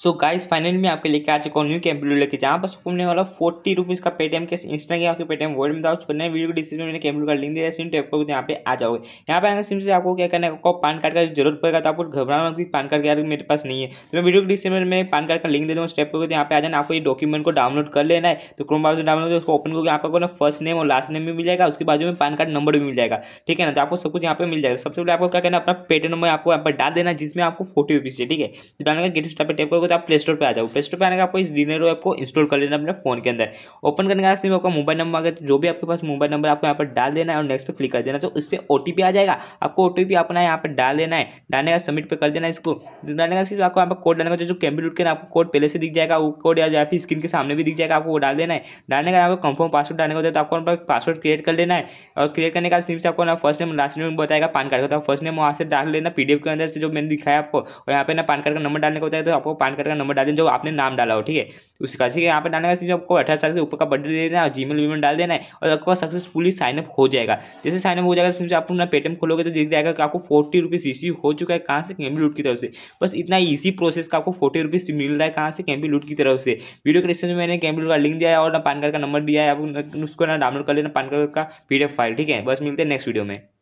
so guys finally मैं आपके लेके आ चुका हूँ न्यू कैंप ब्लू लेके जहाँ पर सुकून मिलने वाला फोर्टी रुपीज़ का पेटीएम के इंस्टा के आपके पेटीएम वर्ड में था नए वीडियो डिस्क्रिप्शन में मैंने का लिंक दिया सिम टेप को यहाँ पे आ जाओगे यहाँ पे आने सिम से आपको क्या करना है आपको पान कार्ड का जरूरत पड़ेगा तो आपको घबराना होगी पान कार्ड यार मेरे पास नहीं है तो मैं वीडियो डिस्क्रिप्शन में पान कार्ड का लिंक दे दूँ स्टेप को यहाँ पे आ जाना आपको ये डॉक्यूमेंट को डाउनलोड कर लेना है तो क्रोम ब्राउजर डाउनलोड उसको ओपन करके आपको फर्स्ट नेम और लास्ट नेम भी मिल जाएगा उसके बाद में पान कार्ड नंबर भी मिल जाएगा ठीक है ना तो आपको सब कुछ यहाँ पर मिल जाएगा सबसे पहले आपको क्या करना अपना पेटीएम नंबर आपको यहाँ पर डाल देना जिसमें आपको फोर्टी रुपीज़ है ठीक है तो डालने का गेट स्टॉप पर टेप करोगे होगा तो आप प्ले स्टोर पर आ जाओ प्ले स्टोर पर आने का आपको इस डिनर ऐप को इंस्टॉल कर लेना अपने फोन के अंदर ओपन करने का सिर्फ आपका मोबाइल नंबर मांगे जो भी आपके पास मोबाइल नंबर आपको यहाँ पर डाल देना है और नेक्स्ट पर क्लिक कर देना तो उस पर ओ आ जाएगा आपको ओ अपना यहाँ पर डाल देना है डालने का सबमिट पर कर देना इसको डालने का सिर्फ आपको यहाँ पर कोड डालने का जो कैम्बी डूट के आपको कोड पहले से दिख जाएगा वो कोड या फिर स्क्रीन के सामने भी दिख जाएगा आपको डाल देना है डालने का आपको कंफर्म पासवर्ड डालने का होता है तो आपको पर पासवर्ड क्रिएट कर लेना है और क्रिएट करने का सिर्फ आपको ना फर्स्ट नेम लास्ट नेम बताएगा पान कार्ड का फर्स्ट नेम वहाँ से डाल लेना पीडीएफ के अंदर से जो मैंने दिखाया आपको और यहाँ पे ना पान कार्ड का नंबर डालने का होता है तो आपको पान करके नंबर डाल देना जो आपने नाम डाला हो ठीक है तो उसका ठीक है यहाँ पर डालने का सीधे आपको अठारह साल से ऊपर का बर्थडे देना है जी मेल वीमेल डाल देना है और आपके पास सक्सेसफुली साइनअप हो जाएगा जैसे साइनअप हो जाएगा तो आप अपना पेटीएम खोलोगे तो देख जाएगा कि आपको फोर्टी रुपीज़ इसी हो चुका है कहाँ से कैम्बी लूट की तरफ से बस इतना ईजी प्रोसेस का आपको फोर्टी रुपीज़ मिल रहा है कहाँ से कैम्बी लूट की तरफ से वीडियो के डिस्क्रिप्शन में मैंने कैम्बी लूट का लिंक दिया है और ना पैन कार्ड का नंबर दिया है आप उसको ना डाउनलोड कर लेना पान कार्ड का पी फाइल ठीक है बस मिलते हैं नेक्स्ट वीडियो में